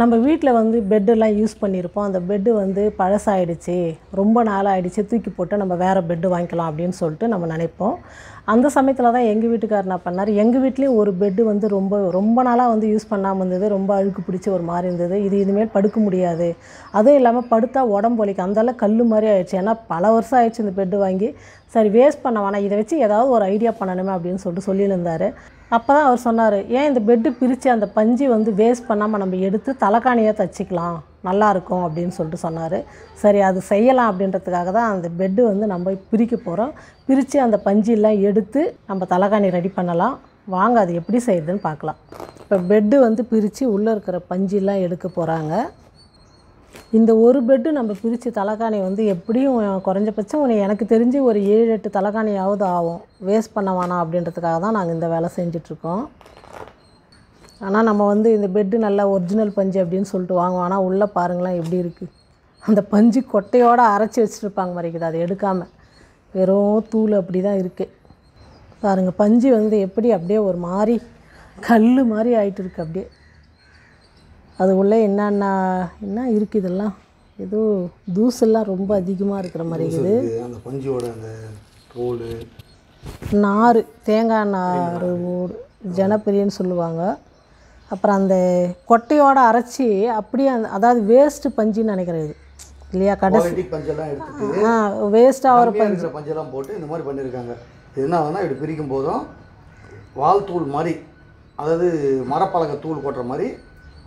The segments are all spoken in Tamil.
நம்ம வீட்டில் வந்து பெட்டெல்லாம் யூஸ் பண்ணியிருப்போம் அந்த பெட்டு வந்து பழசாயிடுச்சு ரொம்ப நாள் ஆகிடுச்சு தூக்கி போட்டு நம்ம வேறு பெட்டு வாங்கிக்கலாம் அப்படின்னு சொல்லிட்டு நம்ம நினைப்போம் அந்த சமயத்தில் தான் எங்கள் வீட்டுக்கார் என்ன பண்ணார் எங்கள் வீட்லேயும் ஒரு பெட்டு வந்து ரொம்ப ரொம்ப நாளாக வந்து யூஸ் பண்ணாமல் இருந்தது ரொம்ப அழுக்கு பிடிச்சி ஒரு மாதிரி இருந்தது இது இனிமேல் படுக்க முடியாது அதுவும் இல்லாமல் படுத்தா உடம்பு வலிக்கும் அந்தளவு கல் மாதிரி ஆயிடுச்சு ஏன்னா பல வருஷம் ஆயிடுச்சு இந்த பெட்டு வாங்கி சரி வேஸ்ட் பண்ண வேணாம் இதை வச்சு ஏதாவது ஒரு ஐடியா பண்ணணுமே அப்படின்னு சொல்லிட்டு சொல்லியிருந்தார் அப்போ தான் அவர் சொன்னார் ஏன் இந்த பெட்டு பிரித்து அந்த பஞ்சு வந்து வேஸ்ட் பண்ணாமல் நம்ம எடுத்து தலைக்காணியாக தச்சுக்கலாம் நல்லாயிருக்கும் அப்படின்னு சொல்லிட்டு சொன்னார் சரி அது செய்யலாம் அப்படின்றதுக்காக தான் அந்த பெட்டு வந்து நம்ம பிரிக்க போகிறோம் பிரித்து அந்த பஞ்சிலாம் எடுத்து நம்ம தலைக்காணி ரெடி பண்ணலாம் வாங்க அது எப்படி செய்யுதுன்னு பார்க்கலாம் இப்போ பெட்டு வந்து பிரித்து உள்ளே இருக்கிற பஞ்சிலாம் எடுக்க போகிறாங்க இந்த ஒரு பெட்டு நம்ம பிரித்து தலைக்காணி வந்து எப்படியும் குறைஞ்சபட்சம் எனக்கு தெரிஞ்சு ஒரு ஏழு எட்டு தலைக்காணியாவது ஆகும் வேஸ்ட் பண்ண வேணாம் அப்படின்றதுக்காக தான் நாங்கள் இந்த வேலை செஞ்சிட்ருக்கோம் ஆனால் நம்ம வந்து இந்த பெட்டு நல்லா ஒரிஜினல் பஞ்சு அப்படின்னு சொல்லிட்டு வாங்குவோம் ஆனால் உள்ளே பாருங்களேன் எப்படி இருக்குது அந்த பஞ்சு கொட்டையோடு அரைச்சி வச்சுருப்பாங்க மறைக்குது அதை எடுக்காமல் வெறும் தூள் அப்படி தான் இருக்குது பாருங்கள் பஞ்சு வந்து எப்படி அப்படியே ஒரு மாதிரி கல் மாதிரி ஆகிட்டு இருக்குது அப்படியே அது உள்ளே என்னென்ன என்ன இருக்குது இதெல்லாம் ஏதோ தூசெல்லாம் ரொம்ப அதிகமாக இருக்கிற மாதிரி இருக்குது அந்த பஞ்சோட அந்த நார் தேங்காய் நார் ஜனப்பிரியன்னு சொல்லுவாங்க அப்புறம் அந்த கொட்டையோட அரைச்சி அப்படியே அந்த அதாவது வேஸ்ட்டு பஞ்சுன்னு நினைக்கிறேன் இது இல்லையா கடைசி ஆ வேஸ்ட் ஆகிற பஞ்சு பஞ்செல்லாம் போட்டு இந்த மாதிரி பண்ணியிருக்காங்க என்ன ஆகுதுன்னா இப்படி பிரிக்கும் போதும் வால் தூள் மாதிரி அதாவது மரப்பழக தூள் கொட்டுற மாதிரி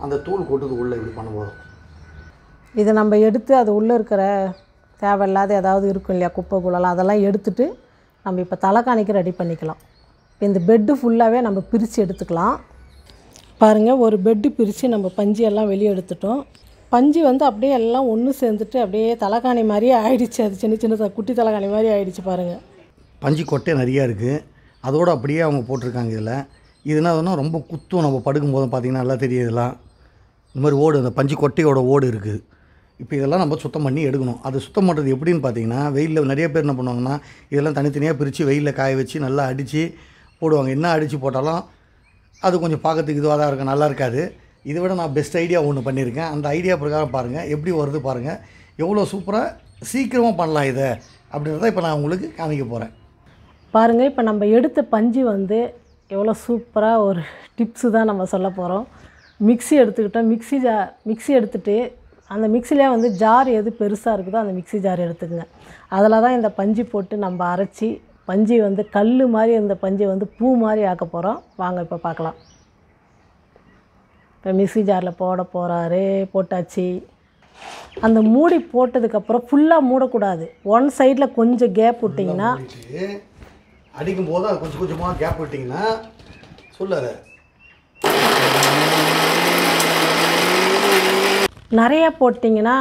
அந்த தூள் கொட்டுது உள்ளே இப்படி பண்ணும்போது இதை நம்ம எடுத்து அது உள்ளே இருக்கிற தேவையில்லாத ஏதாவது இருக்கும் இல்லையா குப்பை குழலாம் அதெல்லாம் எடுத்துட்டு நம்ம இப்போ தலைக்காணிக்கு ரெடி பண்ணிக்கலாம் இந்த பெட்டு ஃபுல்லாகவே நம்ம பிரித்து எடுத்துக்கலாம் பாருங்கள் ஒரு பெட்டு பிரித்து நம்ம பஞ்சியெல்லாம் வெளியே எடுத்துட்டோம் பஞ்சு வந்து அப்படியே எல்லாம் ஒன்று சேர்ந்துட்டு அப்படியே தலைக்காணி மாதிரியே ஆயிடுச்சு அது சின்ன சின்ன குட்டி தலைக்காணி மாதிரி ஆயிடுச்சு பாருங்கள் பஞ்சு கொட்டை நிறையா இருக்குது அதோடு அப்படியே அவங்க போட்டிருக்காங்க இதில் இதுனா ரொம்ப குத்தும் நம்ம போதும் பார்த்திங்கன்னா நல்லா தெரியுதுலாம் இந்த மாதிரி ஓடு அந்த பஞ்சு கொட்டையோட ஓடு இருக்குது இப்போ இதெல்லாம் நம்ம சுத்தம் பண்ணி எடுக்கணும் அது சுத்தம் பண்ணுறது எப்படின்னு பார்த்தீங்கன்னா வெயிலில் நிறைய பேர் என்ன பண்ணுவாங்கன்னா இதெல்லாம் தனித்தனியாக பிரித்து வெயிலில் காய வச்சு நல்லா அடித்து போடுவாங்க என்ன அடித்து போட்டாலும் அது கொஞ்சம் பார்க்கறதுக்கு இதுவாக தான் இருக்கும் நல்லா இருக்காது இதை விட நான் பெஸ்ட் ஐடியா ஒன்று பண்ணியிருக்கேன் அந்த ஐடியா பிரகாரம் பாருங்கள் எப்படி வருது பாருங்கள் எவ்வளோ சூப்பராக சீக்கிரமாக பண்ணலாம் இதை அப்படின்றத இப்போ நான் உங்களுக்கு காமிக்க போகிறேன் பாருங்கள் இப்போ நம்ம எடுத்த பஞ்சு வந்து எவ்வளோ சூப்பராக ஒரு டிப்ஸு தான் நம்ம சொல்ல போகிறோம் மிக்சி எடுத்துக்கிட்டோம் மிக்சி ஜா மிக்சி எடுத்துகிட்டு அந்த மிக்சிலே வந்து ஜார் எது பெருசாக இருக்குதோ அந்த மிக்சி ஜார் எடுத்துக்கங்க அதில் தான் இந்த பஞ்சு போட்டு நம்ம அரைச்சி பஞ்சு வந்து கல் மாதிரி இந்த பஞ்சு வந்து பூ மாதிரி ஆக்க போகிறோம் வாங்க இப்போ பார்க்கலாம் இப்போ மிக்சி ஜாரில் போட போகிறாரு போட்டாச்சு அந்த மூடி போட்டதுக்கப்புறம் ஃபுல்லாக மூடக்கூடாது ஒன் சைடில் கொஞ்சம் கேப் விட்டிங்கன்னா அடிக்கும் போது அது கொஞ்சம் கொஞ்சமாக கேப் விட்டிங்கன்னா சொல்லாத நிறையா போட்டிங்கன்னா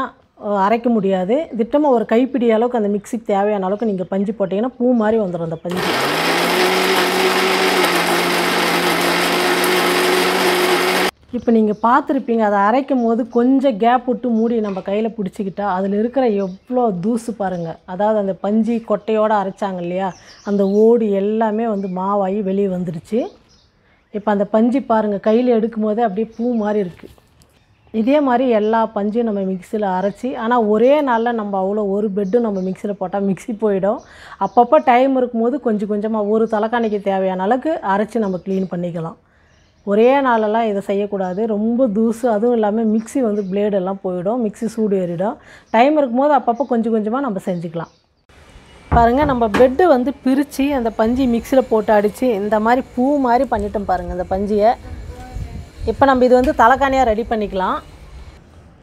அரைக்க முடியாது திட்டமாக ஒரு கைப்பிடி அளவுக்கு அந்த மிக்சிக்கு தேவையான அளவுக்கு நீங்கள் பஞ்சு போட்டிங்கன்னா பூ மாதிரி வந்துடும் அந்த பஞ்சு இப்போ நீங்கள் பார்த்துருப்பீங்க அதை அரைக்கும் போது கொஞ்சம் கேப் விட்டு மூடி நம்ம கையில் பிடிச்சிக்கிட்டா அதில் இருக்கிற எவ்வளோ தூசு பாருங்கள் அதாவது அந்த பஞ்சு கொட்டையோடு அரைச்சாங்க இல்லையா அந்த ஓடு எல்லாமே வந்து மாவாகி வெளியே வந்துடுச்சு இப்போ அந்த பஞ்சு பாருங்கள் கையில் எடுக்கும் போதே அப்படியே பூ மாதிரி இருக்குது இதே மாதிரி எல்லா பஞ்சும் நம்ம மிக்சியில் அரைச்சி ஆனால் ஒரே நாளில் நம்ம அவ்வளோ ஒரு பெட்டும் நம்ம மிக்சியில் போட்டால் மிக்சி போயிடும் அப்பப்போ டைம் இருக்கும்போது கொஞ்சம் கொஞ்சமாக ஒரு தலைக்காணிக்கு தேவையான அளவுக்கு அரைச்சி நம்ம க்ளீன் பண்ணிக்கலாம் ஒரே நாளெல்லாம் இதை செய்யக்கூடாது ரொம்ப தூசு அதுவும் இல்லாமல் மிக்சி வந்து பிளேடெல்லாம் போயிடும் மிக்சி சூடு ஏறிடும் டைம் இருக்கும்போது அப்பப்போ கொஞ்சம் கொஞ்சமாக நம்ம செஞ்சுக்கலாம் பாருங்கள் நம்ம பெட்டு வந்து பிரித்து அந்த பஞ்சு மிக்சியில் போட்டு அடித்து இந்த மாதிரி பூ மாதிரி பண்ணிட்டோம் பாருங்கள் அந்த பஞ்சியை இப்போ நம்ம இது வந்து தலைக்காணியாக ரெடி பண்ணிக்கலாம்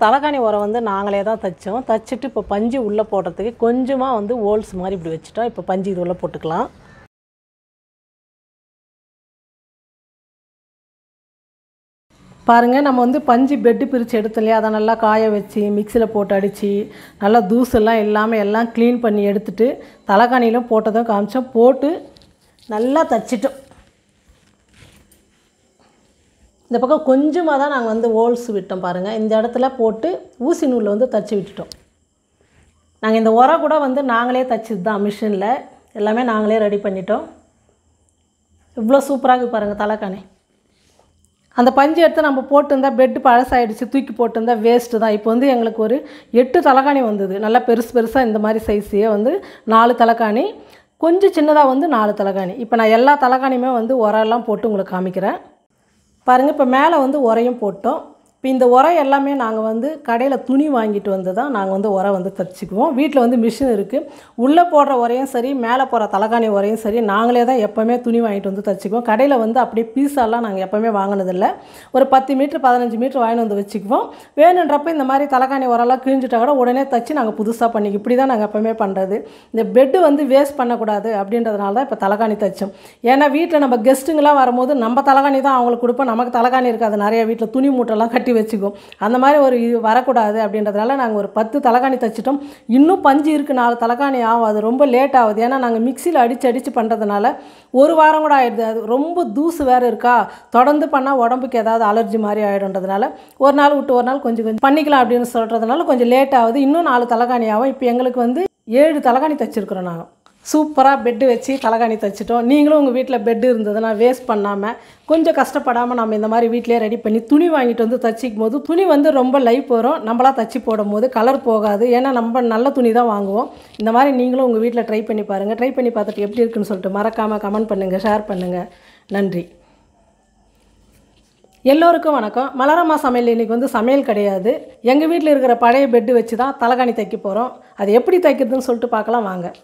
தலைக்காணி உரம் வந்து நாங்களே தான் தைச்சோம் தைச்சிட்டு இப்போ பஞ்சு உள்ளே போடுறதுக்கு கொஞ்சமாக வந்து ஹோல்ஸ் மாதிரி இப்படி வச்சுட்டோம் இப்போ பஞ்சு இது உள்ளே போட்டுக்கலாம் பாருங்கள் நம்ம வந்து பஞ்சு பெட்டு பிரித்து எடுத்தோம் இல்லையா அதை நல்லா காய வச்சு மிக்சியில் போட்டு அடித்து நல்லா தூசெல்லாம் இல்லாமல் எல்லாம் க்ளீன் பண்ணி எடுத்துகிட்டு தலைக்காணியில் போட்டதும் காமிச்சோம் போட்டு நல்லா தச்சிட்டோம் இந்த பக்கம் கொஞ்சமாக தான் நாங்கள் வந்து ஹோல்ஸ் விட்டோம் பாருங்கள் இந்த இடத்துல போட்டு ஊசி நூலில் வந்து தச்சு விட்டுட்டோம் நாங்கள் இந்த உரம் கூட வந்து நாங்களே தச்சது தான் மிஷினில் எல்லாமே நாங்களே ரெடி பண்ணிட்டோம் இவ்வளோ சூப்பராக பாருங்கள் தலைக்கானே அந்த பஞ்சு எடுத்து நம்ம போட்டிருந்தால் பெட்டு பழசாயிடுச்சு தூக்கி போட்டிருந்தால் வேஸ்ட்டு தான் இப்போ வந்து எங்களுக்கு ஒரு எட்டு தலைக்காணி வந்தது நல்லா பெருசு பெருசாக இந்த மாதிரி சைஸையே வந்து நாலு தலைக்காணி கொஞ்சம் சின்னதாக வந்து நாலு தலைக்காணி இப்போ நான் எல்லா தலைக்காணியுமே வந்து எல்லாம் போட்டு உங்களுக்கு காமிக்கிறேன் பாருங்கள் இப்போ மேலே வந்து உரையும் போட்டோம் இப்போ இந்த உரம் எல்லாமே நாங்கள் வந்து கடையில் துணி வாங்கிட்டு வந்து தான் நாங்கள் வந்து உரம் வந்து தச்சுக்குவோம் வீட்டில் வந்து மிஷின் இருக்குது உள்ளே போடுற உரையும் சரி மேலே போகிற தலைகாணி உரையும் சரி நாங்களே தான் எப்போவுமே துணி வாங்கிட்டு வந்து தச்சுக்குவோம் கடையில் வந்து அப்படியே பீஸாலாம் நாங்கள் எப்போவுமே வாங்கினதில்லை ஒரு பத்து மீட்ரு பதினஞ்சு மீட்ரு வாங்கிட்டு வந்து வச்சுக்குவோம் வேணுன்றப்ப இந்த மாதிரி தலைகாணி உரம்லாம் கிழிஞ்சிட்டா கூட உடனே தச்சு நாங்கள் புதுசாக பண்ணிக்கு இப்படி தான் நாங்கள் எப்போவுமே பண்ணுறது இந்த பெட்டு வந்து வேஸ்ட் பண்ணக்கூடாது அப்படின்றதுனால தான் இப்போ தலைகாணி தச்சோம் ஏன்னா வீட்டில் நம்ம கெஸ்ட்டுங்களாம் வரும்போது நம்ம தலைகாணி தான் அவங்களுக்கு கொடுப்போம் நமக்கு தலைகாணி இருக்காது நிறைய வீட்டில் துணி மூட்டைலாம் கட்டி கட்டி வச்சுக்கும் அந்த மாதிரி ஒரு இது வரக்கூடாது அப்படின்றதுனால நாங்கள் ஒரு பத்து தலைகாணி தைச்சிட்டோம் இன்னும் பஞ்சு இருக்குது நாலு தலைகாணி ஆகும் அது ரொம்ப லேட் ஆகுது ஏன்னா நாங்கள் மிக்சியில் அடித்து அடித்து பண்ணுறதுனால ஒரு வாரம் கூட ஆகிடுது அது ரொம்ப தூசு வேறு இருக்கா தொடர்ந்து பண்ணால் உடம்புக்கு ஏதாவது அலர்ஜி மாதிரி ஆகிடுன்றதுனால ஒரு நாள் விட்டு ஒரு நாள் கொஞ்சம் கொஞ்சம் பண்ணிக்கலாம் அப்படின்னு சொல்கிறதுனால கொஞ்சம் லேட் ஆகுது இன்னும் நாலு தலைகாணி ஆகும் இப்போ எங்களுக்கு வந்து ஏழு தலைகாணி தைச்சிருக்கிறோம் நாங்கள் சூப்பராக பெட்டு வச்சு தலைகாணி தைச்சிட்டோம் நீங்களும் உங்கள் வீட்டில் பெட்டு இருந்ததுன்னா வேஸ்ட் பண்ணாமல் கொஞ்சம் கஷ்டப்படாமல் நம்ம இந்த மாதிரி வீட்டிலே ரெடி பண்ணி துணி வாங்கிட்டு வந்து தச்சிக்கும் போது துணி வந்து ரொம்ப லைஃப் வரும் நம்மளாக தைச்சி போடும் போது கலர் போகாது ஏன்னா நம்ம நல்ல துணி தான் வாங்குவோம் இந்த மாதிரி நீங்களும் உங்கள் வீட்டில் ட்ரை பண்ணி பாருங்கள் ட்ரை பண்ணி பார்த்துட்டு எப்படி இருக்குன்னு சொல்லிட்டு மறக்காமல் கமெண்ட் பண்ணுங்கள் ஷேர் பண்ணுங்கள் நன்றி எல்லோருக்கும் வணக்கம் மலரம்மா சமையல் இன்றைக்கி வந்து சமையல் கிடையாது எங்கள் வீட்டில் இருக்கிற பழைய பெட்டு வச்சு தான் தலைகாணி தைக்க போகிறோம் அது எப்படி தைக்கிறதுன்னு சொல்லிட்டு பார்க்கலாம் வாங்க